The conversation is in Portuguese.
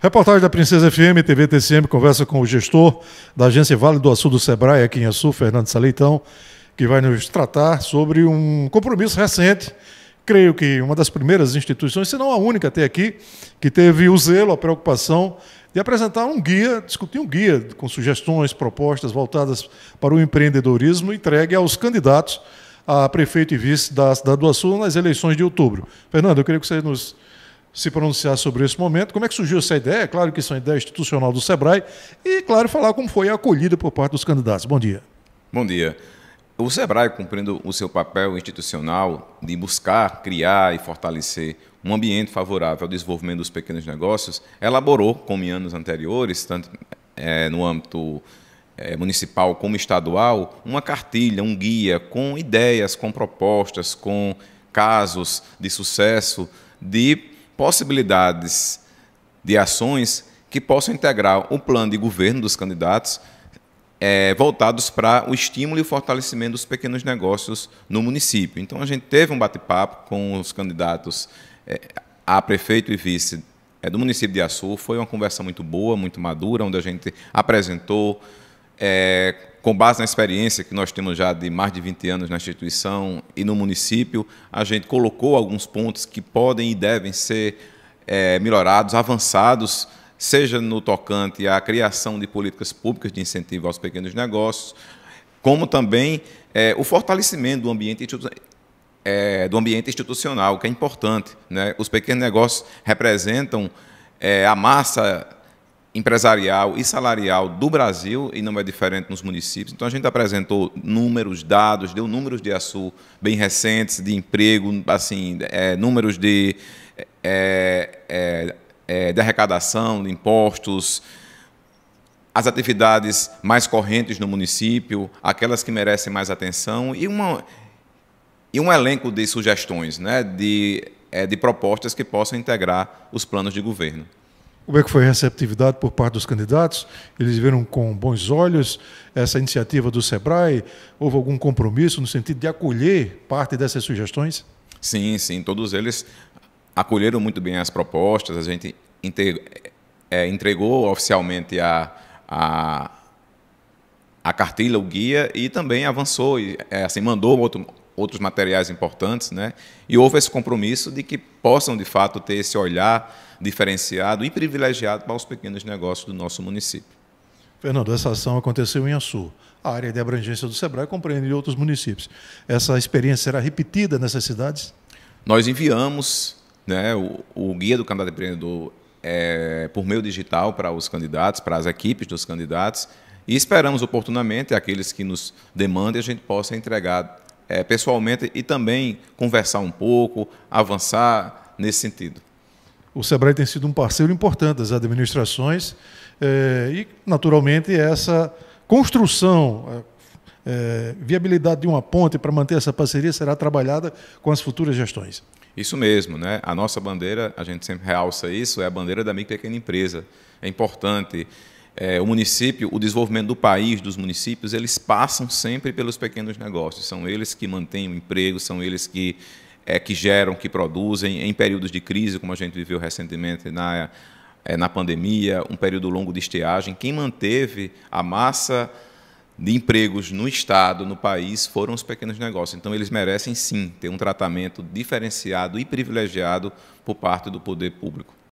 Reportagem da Princesa FM, TV TCM, conversa com o gestor da agência Vale do Açu do Sebrae, aqui em Açu, Fernando Saleitão, que vai nos tratar sobre um compromisso recente, creio que uma das primeiras instituições, se não a única até aqui, que teve o zelo, a preocupação de apresentar um guia, discutir um guia com sugestões, propostas voltadas para o empreendedorismo entregue aos candidatos a prefeito e vice da cidade do Açu nas eleições de outubro. Fernando, eu queria que você nos se pronunciar sobre esse momento. Como é que surgiu essa ideia? Claro que isso é uma ideia institucional do SEBRAE. E, claro, falar como foi a acolhida por parte dos candidatos. Bom dia. Bom dia. O SEBRAE, cumprindo o seu papel institucional de buscar, criar e fortalecer um ambiente favorável ao desenvolvimento dos pequenos negócios, elaborou, como em anos anteriores, tanto é, no âmbito é, municipal como estadual, uma cartilha, um guia com ideias, com propostas, com casos de sucesso de possibilidades de ações que possam integrar o plano de governo dos candidatos é, voltados para o estímulo e o fortalecimento dos pequenos negócios no município. Então, a gente teve um bate-papo com os candidatos é, a prefeito e vice é, do município de Açu. Foi uma conversa muito boa, muito madura, onde a gente apresentou é, com base na experiência que nós temos já de mais de 20 anos na instituição e no município, a gente colocou alguns pontos que podem e devem ser é, melhorados, avançados, seja no tocante à criação de políticas públicas de incentivo aos pequenos negócios, como também é, o fortalecimento do ambiente é, do ambiente institucional, que é importante. Né? Os pequenos negócios representam é, a massa empresarial e salarial do Brasil e não é diferente nos municípios. Então a gente apresentou números, dados, deu números de ASU bem recentes de emprego, assim, é, números de, é, é, é, de arrecadação de impostos, as atividades mais correntes no município, aquelas que merecem mais atenção e uma e um elenco de sugestões, né, de, é, de propostas que possam integrar os planos de governo. Como é que foi a receptividade por parte dos candidatos? Eles viram com bons olhos essa iniciativa do SEBRAE? Houve algum compromisso no sentido de acolher parte dessas sugestões? Sim, sim. Todos eles acolheram muito bem as propostas. A gente é, entregou oficialmente a, a, a cartilha, o guia, e também avançou, e, é, assim, mandou outro, outros materiais importantes, né? E houve esse compromisso de que possam de fato ter esse olhar diferenciado e privilegiado para os pequenos negócios do nosso município. Fernando, essa ação aconteceu em Açu. A área de abrangência do Sebrae compreende outros municípios. Essa experiência será repetida nessas cidades? Nós enviamos né, o, o guia do candidato empreendedor é, por meio digital para os candidatos, para as equipes dos candidatos, e esperamos oportunamente aqueles que nos demandem a gente possa entregar é, pessoalmente e também conversar um pouco, avançar nesse sentido. O Sebrae tem sido um parceiro importante das administrações é, e, naturalmente, essa construção, é, é, viabilidade de uma ponte para manter essa parceria será trabalhada com as futuras gestões. Isso mesmo, né? A nossa bandeira, a gente sempre realça isso, é a bandeira da micro e pequena empresa. É importante é, o município, o desenvolvimento do país, dos municípios, eles passam sempre pelos pequenos negócios. São eles que mantêm o emprego, são eles que é, que geram, que produzem, em períodos de crise, como a gente viveu recentemente na, é, na pandemia, um período longo de estiagem, quem manteve a massa de empregos no Estado, no país, foram os pequenos negócios. Então, eles merecem sim ter um tratamento diferenciado e privilegiado por parte do poder público.